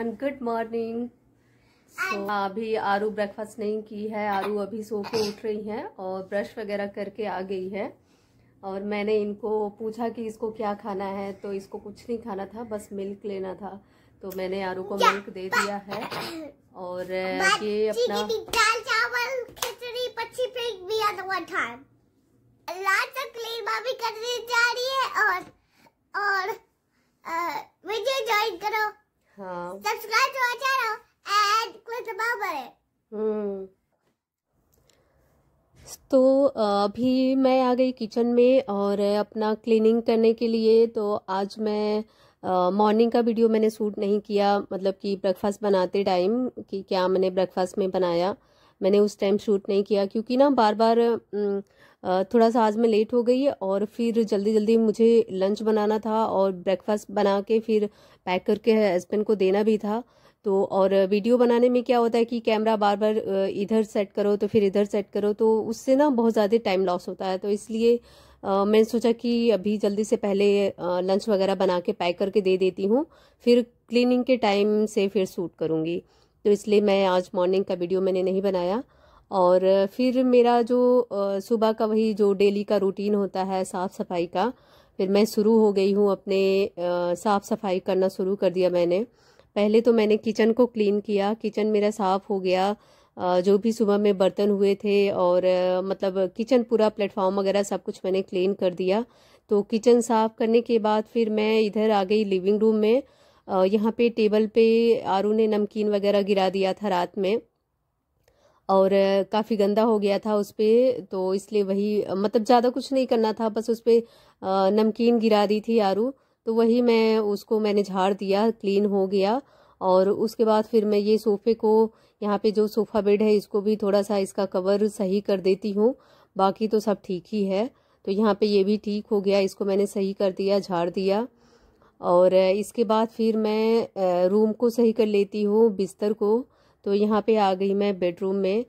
Everyone good morning so अभी आरू breakfast नहीं की है आरू अभी सो के उठ रही हैं और ब्रश वगैरह करके आ गई है और मैंने इनको पूछा कि इसको क्या खाना है तो इसको कुछ नहीं खाना था बस मिल्क लेना था तो मैंने आरू को मिल्क दे दिया है और ये अपना दाल चावल खिचड़ी पच्ची फेंक दिया था लास्ट तक करने जा रही है और और वीडियो ज्वाइन करो हाँ subscribe to our channel and click the bell button तो अभी मैं आ गई किचन में और अपना क्लीनिंग करने के लिए तो आज मैं मॉर्निंग का वीडियो मैंने शूट नहीं किया मतलब कि ब्रेकफास्ट बनाते टाइम कि क्या मैंने ब्रेकफास्ट में बनाया मैंने उस टाइम शूट नहीं किया क्योंकि ना बार बार थोड़ा सा आज मैं लेट हो गई है और फिर जल्दी जल्दी मुझे लंच बनाना था और ब्रेकफास्ट बना के फिर पैक करके हस्बैंड को देना भी था तो और वीडियो बनाने में क्या होता है कि कैमरा बार बार इधर सेट करो तो फिर इधर सेट करो तो उससे ना बहुत ज़्यादा टाइम लॉस होता है तो इसलिए मैंने सोचा कि अभी जल्दी से पहले लंच वगैरह बना के पैक करके दे देती हूँ फिर क्लीनिंग के टाइम से फिर सूट करूँगी तो इसलिए मैं आज मॉर्निंग का वीडियो मैंने नहीं बनाया और फिर मेरा जो सुबह का वही जो डेली का रूटीन होता है साफ़ सफाई का फिर मैं शुरू हो गई हूँ अपने साफ़ सफाई करना शुरू कर दिया मैंने पहले तो मैंने किचन को क्लीन किया किचन मेरा साफ़ हो गया जो भी सुबह में बर्तन हुए थे और मतलब किचन पूरा प्लेटफॉर्म वगैरह सब कुछ मैंने क्लीन कर दिया तो किचन साफ़ करने के बाद फिर मैं इधर आ गई लिविंग रूम में यहाँ पे टेबल पे आरू ने नमकीन वगैरह गिरा दिया था रात में और काफ़ी गंदा हो गया था उस पर तो इसलिए वही मतलब ज़्यादा कुछ नहीं करना था बस उस पर नमकीन गिरा दी थी आरू तो वही मैं उसको मैंने झाड़ दिया क्लीन हो गया और उसके बाद फिर मैं ये सोफ़े को यहाँ पे जो सोफ़ा बेड है इसको भी थोड़ा सा इसका कवर सही कर देती हूँ बाकी तो सब ठीक ही है तो यहाँ पे ये भी ठीक हो गया इसको मैंने सही कर दिया झाड़ दिया और इसके बाद फिर मैं रूम को सही कर लेती हूँ बिस्तर को तो यहाँ पे आ गई मैं बेडरूम में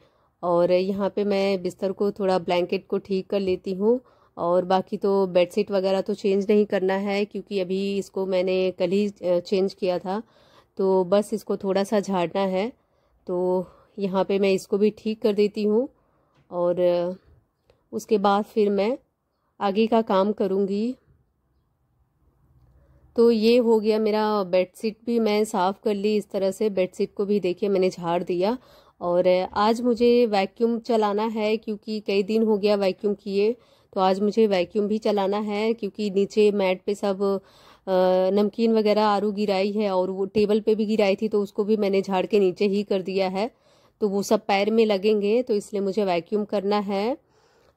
और यहाँ पे मैं बिस्तर को थोड़ा ब्लैंकेट को ठीक कर लेती हूँ और बाकी तो बेडशीट वगैरह तो चेंज नहीं करना है क्योंकि अभी इसको मैंने कल ही चेंज किया था तो बस इसको थोड़ा सा झाड़ना है तो यहाँ पे मैं इसको भी ठीक कर देती हूँ और उसके बाद फिर मैं आगे का काम करूँगी तो ये हो गया मेरा बेडशीट भी मैं साफ़ कर ली इस तरह से बेडशीट को भी देखिए मैंने झाड़ दिया और आज मुझे वैक्यूम चलाना है क्योंकि कई दिन हो गया वैक्यूम किए तो आज मुझे वैक्यूम भी चलाना है क्योंकि नीचे मैट पे सब नमकीन वगैरह आरू गिराई है और वो टेबल पे भी गिराई थी तो उसको भी मैंने झाड़ के नीचे ही कर दिया है तो वो सब पैर में लगेंगे तो इसलिए मुझे वैक्यूम करना है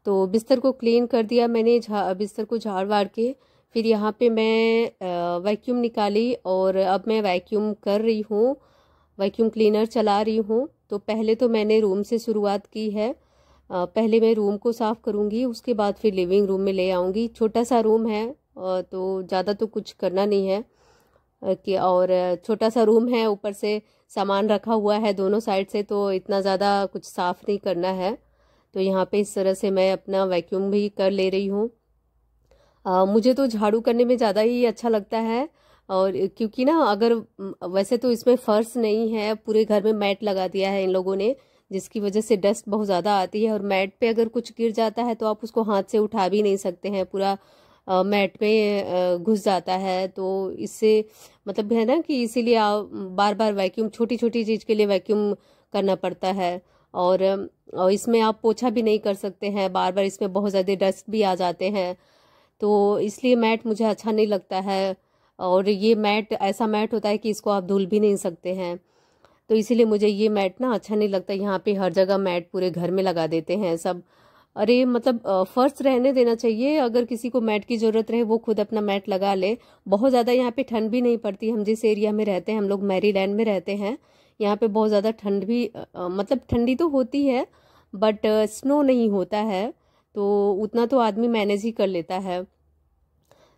तो बिस्तर को क्लीन कर दिया मैंने बिस्तर को झाड़ वाड़ के फिर यहाँ पे मैं वैक्यूम निकाली और अब मैं वैक्यूम कर रही हूँ वैक्यूम क्लीनर चला रही हूँ तो पहले तो मैंने रूम से शुरुआत की है पहले मैं रूम को साफ़ करूँगी उसके बाद फिर लिविंग रूम में ले आऊँगी छोटा सा रूम है तो ज़्यादा तो कुछ करना नहीं है कि और छोटा सा रूम है ऊपर से सामान रखा हुआ है दोनों साइड से तो इतना ज़्यादा कुछ साफ़ नहीं करना है तो यहाँ पे इस तरह से मैं अपना वैक्यूम भी कर ले रही हूँ आ, मुझे तो झाड़ू करने में ज़्यादा ही अच्छा लगता है और क्योंकि ना अगर वैसे तो इसमें फर्श नहीं है पूरे घर में मैट लगा दिया है इन लोगों ने जिसकी वजह से डस्ट बहुत ज़्यादा आती है और मैट पे अगर कुछ गिर जाता है तो आप उसको हाथ से उठा भी नहीं सकते हैं पूरा मैट में घुस जाता है तो इससे मतलब है ना कि इसीलिए आप बार बार वैक्यूम छोटी छोटी चीज़ के लिए वैक्यूम करना पड़ता है और, और इसमें आप पोछा भी नहीं कर सकते हैं बार बार इसमें बहुत ज़्यादा डस्ट भी आ जाते हैं तो इसलिए मैट मुझे अच्छा नहीं लगता है और ये मैट ऐसा मैट होता है कि इसको आप धुल भी नहीं सकते हैं तो इसीलिए मुझे ये मैट ना अच्छा नहीं लगता यहाँ पे हर जगह मैट पूरे घर में लगा देते हैं सब अरे मतलब फर्श रहने देना चाहिए अगर किसी को मैट की ज़रूरत रहे वो खुद अपना मैट लगा ले बहुत ज़्यादा यहाँ पे ठंड भी नहीं पड़ती हम जिस एरिया में रहते हैं हम लोग मैरीलैंड में रहते हैं यहाँ पे बहुत ज़्यादा ठंड भी मतलब ठंडी तो होती है बट स्नो नहीं होता है तो उतना तो आदमी मैनेज ही कर लेता है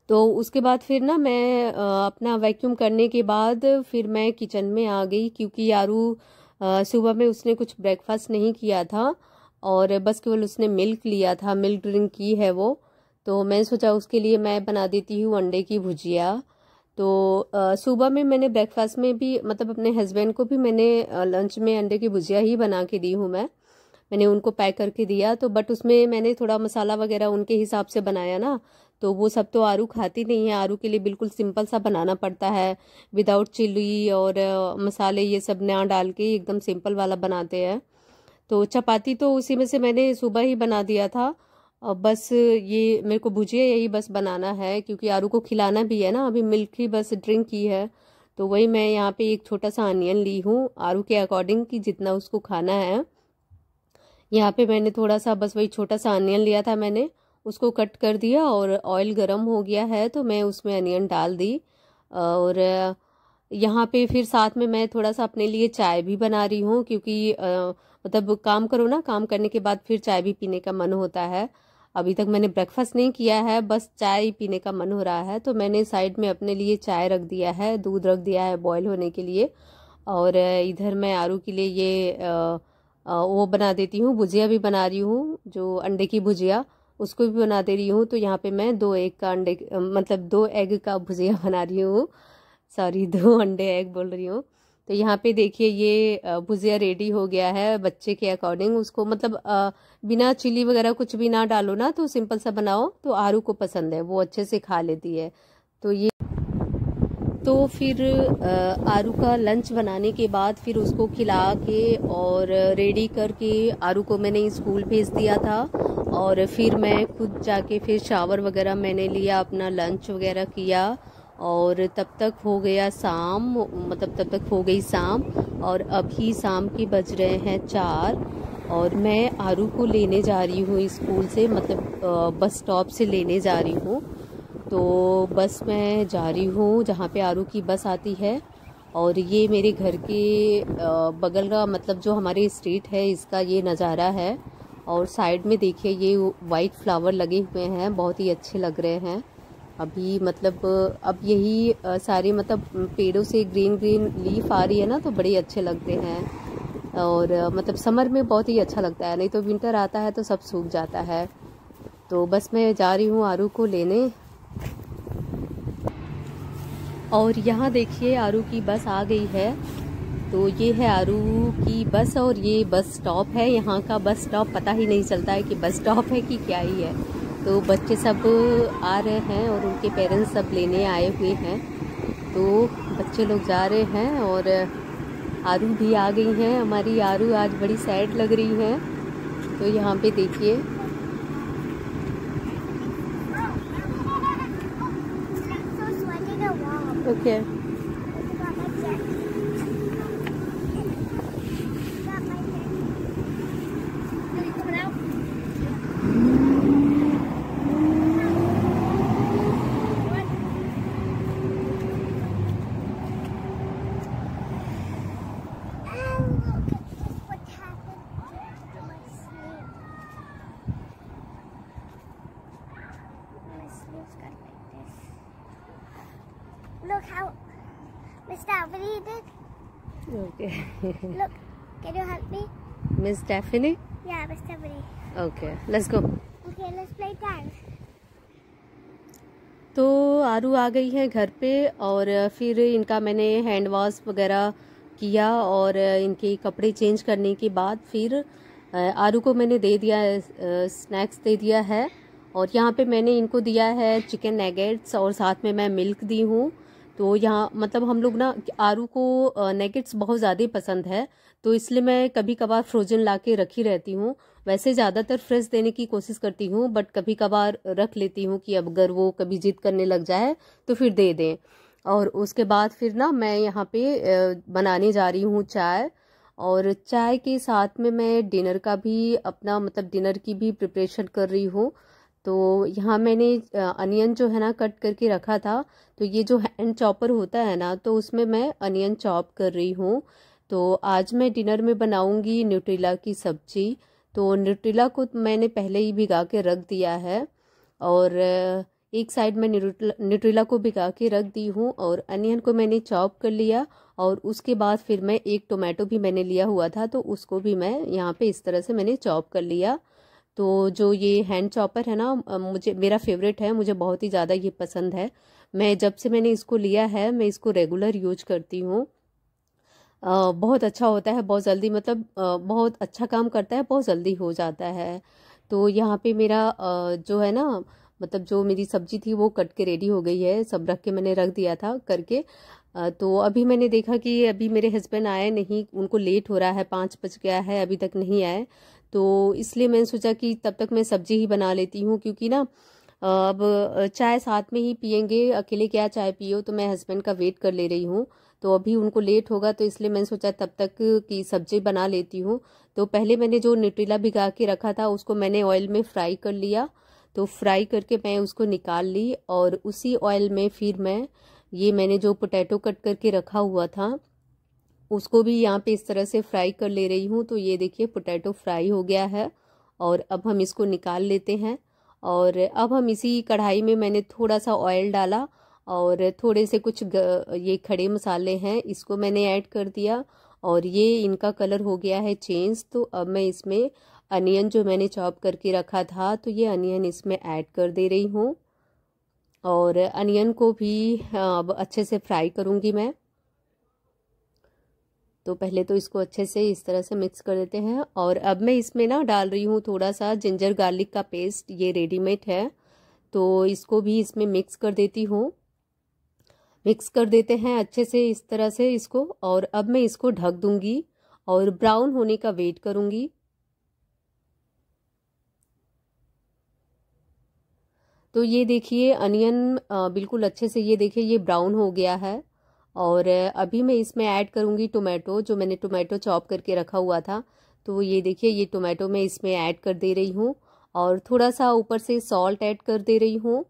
तो उसके बाद फिर ना मैं अपना वैक्यूम करने के बाद फिर मैं किचन में आ गई क्योंकि यारू सुबह में उसने कुछ ब्रेकफास्ट नहीं किया था और बस केवल उसने मिल्क लिया था मिल्क ड्रिंक की है वो तो मैंने सोचा उसके लिए मैं बना देती हूँ अंडे की भुजिया तो सुबह में मैंने ब्रेकफास्ट में भी मतलब अपने हस्बैंड को भी मैंने लंच में अंडे की भुजिया ही बना के दी हूँ मैं मैंने उनको पैक करके दिया तो बट उसमें मैंने थोड़ा मसाला वगैरह उनके हिसाब से बनाया ना तो वो सब तो आरू खाती नहीं है आरू के लिए बिल्कुल सिंपल सा बनाना पड़ता है विदाउट चिल्ली और मसाले ये सब ना डाल के एकदम सिंपल वाला बनाते हैं तो चपाती तो उसी में से मैंने सुबह ही बना दिया था और बस ये मेरे को भुजिया यही बस बनाना है क्योंकि आरू को खिलाना भी है ना अभी मिल्क ही बस ड्रिंक की है तो वही मैं यहाँ पे एक छोटा सा अनियन ली हूँ आरू के अकॉर्डिंग कि जितना उसको खाना है यहाँ पे मैंने थोड़ा सा बस वही छोटा सा अनियन लिया था मैंने उसको कट कर दिया और ऑयल गर्म हो गया है तो मैं उसमें अनियन डाल दी और यहाँ पे फिर साथ में मैं थोड़ा सा अपने लिए चाय भी बना रही हूँ क्योंकि मतलब काम करो ना काम करने के बाद फिर चाय भी पीने का मन होता है अभी तक मैंने ब्रेकफास्ट नहीं किया है बस चाय पीने का मन हो रहा है तो मैंने साइड में अपने लिए चाय रख दिया है दूध रख दिया है बॉयल होने के लिए और इधर मैं आरू के लिए ये वो बना देती हूँ भुजिया भी बना रही हूँ जो अंडे की भुजिया उसको भी बना दे रही हूँ तो यहाँ पे मैं दो एग का अंडे मतलब दो एग का भुजिया बना रही हूँ सॉरी दो अंडे एग बोल रही हूँ तो यहाँ पे देखिए ये भुजिया रेडी हो गया है बच्चे के अकॉर्डिंग उसको मतलब बिना चिली वगैरह कुछ भी ना डालो ना तो सिंपल सा बनाओ तो आरू को पसंद है वो अच्छे से खा लेती है तो ये तो फिर आरू का लंच बनाने के बाद फिर उसको खिला के और रेडी करके आरू को मैंने स्कूल भेज दिया था और फिर मैं खुद जाके फिर शावर वगैरह मैंने लिया अपना लंच वगैरह किया और तब तक हो गया शाम मतलब तब तक हो गई शाम और अभी शाम के बज रहे हैं चार और मैं आरू को लेने जा रही हूँ स्कूल से मतलब बस स्टॉप से लेने जा रही हूँ तो बस मैं जा रही हूँ जहाँ पे आरू की बस आती है और ये मेरे घर के बगल का मतलब जो हमारे स्ट्रीट है इसका ये नज़ारा है और साइड में देखिए ये वाइट फ्लावर लगे हुए हैं बहुत ही अच्छे लग रहे हैं अभी मतलब अब यही सारे मतलब पेड़ों से ग्रीन ग्रीन लीफ आ रही है ना तो बड़े अच्छे लगते हैं और मतलब समर में बहुत ही अच्छा लगता है नहीं तो विंटर आता है तो सब सूख जाता है तो बस मैं जा रही हूँ आरू को लेने और यहाँ देखिए आरू की बस आ गई है तो ये है आरू की बस और ये बस स्टॉप है यहाँ का बस स्टॉप पता ही नहीं चलता है कि बस स्टॉप है कि क्या ही है तो बच्चे सब आ रहे हैं और उनके पेरेंट्स सब लेने आए हुए हैं तो बच्चे लोग जा रहे हैं और आरू भी आ गई हैं हमारी आरू आज बड़ी सैड लग रही हैं तो यहाँ पे देखिए Okay. Look how Miss Stephanie did. Okay. Look, can you help me? Miss Stephanie? Yeah, Miss Stephanie. Okay, let's go. Okay, let's play dance. तो आरू आ गई है घर पे और फिर इनका मैंने हैंड वॉश वगैरह किया और इनके कपड़े चेंज करने के बाद फिर आरू को मैंने दे दिया स्नैक्स दे दिया है और यहाँ पे मैंने इनको दिया है चिकन नगेट्स और साथ में मैं मिल्क दी हूँ तो यहाँ मतलब हम लोग ना आरू को नेगेट्स बहुत ज़्यादा पसंद है तो इसलिए मैं कभी कभार फ्रोजन ला के रखी रहती हूँ वैसे ज़्यादातर फ्रेश देने की कोशिश करती हूँ बट कभी कभार रख लेती हूँ कि अब अगर वो कभी जिद करने लग जाए तो फिर दे दें और उसके बाद फिर ना मैं यहाँ पे बनाने जा रही हूँ चाय और चाय के साथ में मैं डिनर का भी अपना मतलब डिनर की भी प्रिपरेशन कर रही हूँ तो यहाँ मैंने अनियन जो है ना कट करके रखा था तो ये जो हैंड चॉपर होता है ना तो उसमें मैं अनियन चॉप कर रही हूँ तो आज मैं डिनर में बनाऊँगी न्यूट्रिला की सब्जी तो न्यूट्रिला को मैंने पहले ही भिगा के रख दिया है और एक साइड में न्यूट्रिला को भिगा के रख दी हूँ और अनियन को मैंने चॉप कर लिया और उसके बाद फिर मैं एक टोमेटो भी मैंने लिया हुआ था तो उसको भी मैं यहाँ पे इस तरह से मैंने चॉप कर लिया तो जो ये हैंड चॉपर है ना मुझे मेरा फेवरेट है मुझे बहुत ही ज़्यादा ये पसंद है मैं जब से मैंने इसको लिया है मैं इसको रेगुलर यूज करती हूँ बहुत अच्छा होता है बहुत जल्दी मतलब बहुत अच्छा काम करता है बहुत जल्दी हो जाता है तो यहाँ पे मेरा जो है ना मतलब जो मेरी सब्जी थी वो कट के रेडी हो गई है सब रख के मैंने रख दिया था करके तो अभी मैंने देखा कि अभी मेरे हस्बैंड आए नहीं उनको लेट हो रहा है पाँच बज गया है अभी तक नहीं आए तो इसलिए मैंने सोचा कि तब तक मैं सब्जी ही बना लेती हूँ क्योंकि ना अब चाय साथ में ही पियेंगे अकेले क्या चाय पियो तो मैं हस्बैंड का वेट कर ले रही हूँ तो अभी उनको लेट होगा तो इसलिए मैंने सोचा तब तक कि सब्जी बना लेती हूँ तो पहले मैंने जो न्यूट्रिला भिगा के रखा था उसको मैंने ऑयल में फ्राई कर लिया तो फ्राई करके मैं उसको निकाल ली और उसी ऑयल में फिर मैं ये मैंने जो पोटैटो कट करके रखा हुआ था उसको भी यहाँ पे इस तरह से फ्राई कर ले रही हूँ तो ये देखिए पोटैटो फ्राई हो गया है और अब हम इसको निकाल लेते हैं और अब हम इसी कढ़ाई में मैंने थोड़ा सा ऑयल डाला और थोड़े से कुछ ये खड़े मसाले हैं इसको मैंने ऐड कर दिया और ये इनका कलर हो गया है चेंज तो अब मैं इसमें अनियन जो मैंने चॉप करके रखा था तो ये अनियन इसमें ऐड कर दे रही हूँ और अनियन को भी हाँ, अब अच्छे से फ्राई करूँगी मैं तो पहले तो इसको अच्छे से इस तरह से मिक्स कर देते हैं और अब मैं इसमें ना डाल रही हूँ थोड़ा सा जिंजर गार्लिक का पेस्ट ये रेडीमेड है तो इसको भी इसमें मिक्स कर देती हूँ मिक्स कर देते हैं अच्छे से इस तरह से इसको और अब मैं इसको ढक दूंगी और ब्राउन होने का वेट करूंगी तो ये देखिए अनियन बिल्कुल अच्छे से ये देखिए ये ब्राउन हो गया है और अभी मैं इसमें ऐड करूँगी टोमेटो जो मैंने टोमेटो चॉप करके रखा हुआ था तो ये देखिए ये टोमेटो मैं इसमें ऐड कर दे रही हूँ और थोड़ा सा ऊपर से सॉल्ट ऐड कर दे रही हूँ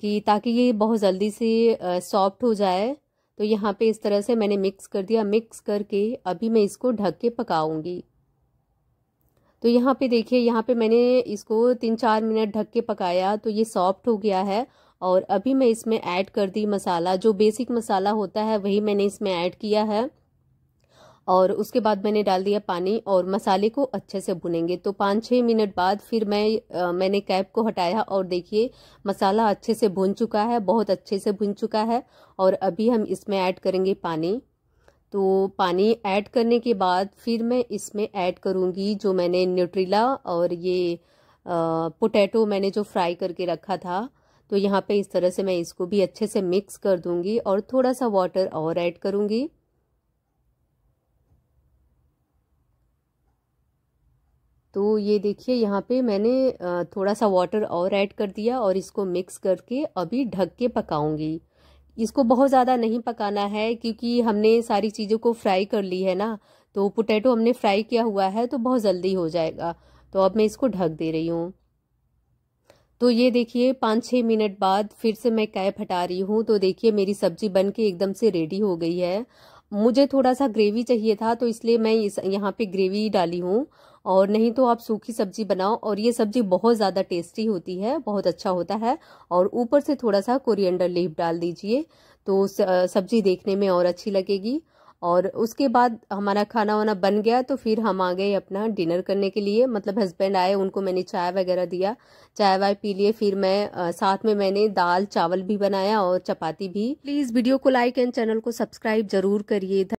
कि ताकि ये बहुत जल्दी से सॉफ्ट हो जाए तो यहाँ पे इस तरह से मैंने मिक्स कर दिया मिक्स करके अभी मैं इसको ढक के पकाऊंगी तो यहाँ पे देखिए यहाँ पे मैंने इसको तीन चार मिनट ढक के पकाया तो ये सॉफ्ट हो गया है और अभी मैं इसमें ऐड कर दी मसाला जो बेसिक मसाला होता है वही मैंने इसमें ऐड किया है और उसके बाद मैंने डाल दिया पानी और मसाले को अच्छे से भुनेंगे तो पाँच छः मिनट बाद फिर मैं आ, मैंने कैप को हटाया और देखिए मसाला अच्छे से भुन चुका है बहुत अच्छे से भुन चुका है और अभी हम इसमें ऐड करेंगे पानी तो पानी ऐड करने के बाद फिर मैं इसमें ऐड करूँगी जो मैंने न्यूट्रिला और ये पोटैटो मैंने जो फ्राई करके रखा था तो यहाँ पे इस तरह से मैं इसको भी अच्छे से मिक्स कर दूंगी और थोड़ा सा वाटर और ऐड करूँगी तो ये देखिए यहाँ पे मैंने थोड़ा सा वाटर और ऐड कर दिया और इसको मिक्स करके अभी ढक के पकाऊंगी इसको बहुत ज़्यादा नहीं पकाना है क्योंकि हमने सारी चीज़ों को फ्राई कर ली है ना तो पोटैटो हमने फ्राई किया हुआ है तो बहुत जल्दी हो जाएगा तो अब मैं इसको ढक दे रही हूँ तो ये देखिए पाँच छः मिनट बाद फिर से मैं कैप हटा रही हूँ तो देखिए मेरी सब्जी बन के एकदम से रेडी हो गई है मुझे थोड़ा सा ग्रेवी चाहिए था तो इसलिए मैं इस यहाँ पे ग्रेवी डाली हूँ और नहीं तो आप सूखी सब्जी बनाओ और ये सब्जी बहुत ज़्यादा टेस्टी होती है बहुत अच्छा होता है और ऊपर से थोड़ा सा कोरिएंडर लीप डाल दीजिए तो सब्जी देखने में और अच्छी लगेगी और उसके बाद हमारा खाना वाना बन गया तो फिर हम आ गए अपना डिनर करने के लिए मतलब हस्बैंड आए उनको मैंने चाय वगैरह दिया चाय वाय पी लिए फिर मैं आ, साथ में मैंने दाल चावल भी बनाया और चपाती भी प्लीज़ वीडियो को लाइक एंड चैनल को सब्सक्राइब जरूर करिए